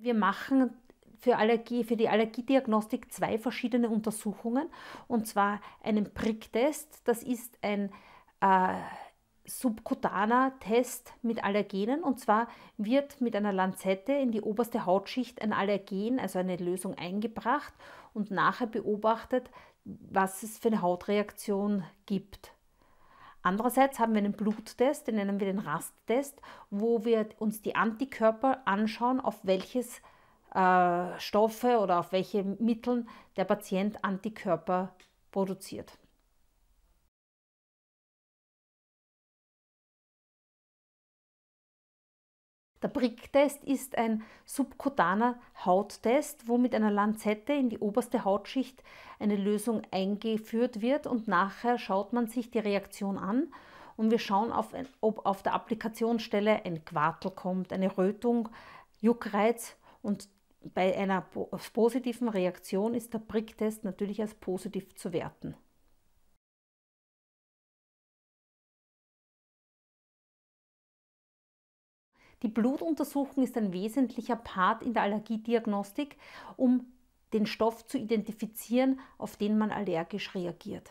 wir machen für, Allergie, für die Allergiediagnostik zwei verschiedene Untersuchungen, und zwar einen Pricktest. Das ist ein äh, subkutaner Test mit Allergenen, und zwar wird mit einer Lanzette in die oberste Hautschicht ein Allergen, also eine Lösung, eingebracht und nachher beobachtet, was es für eine Hautreaktion gibt. Andererseits haben wir einen Bluttest, den nennen wir den Rasttest, wo wir uns die Antikörper anschauen, auf welches äh, Stoffe oder auf welche Mittel der Patient Antikörper produziert. Der Prick-Test ist ein subkutaner Hauttest, wo mit einer Lanzette in die oberste Hautschicht eine Lösung eingeführt wird und nachher schaut man sich die Reaktion an und wir schauen, auf, ob auf der Applikationsstelle ein Quartel kommt, eine Rötung, Juckreiz und bei einer positiven Reaktion ist der Pricktest natürlich als positiv zu werten. Die Blutuntersuchung ist ein wesentlicher Part in der Allergiediagnostik, um den Stoff zu identifizieren, auf den man allergisch reagiert.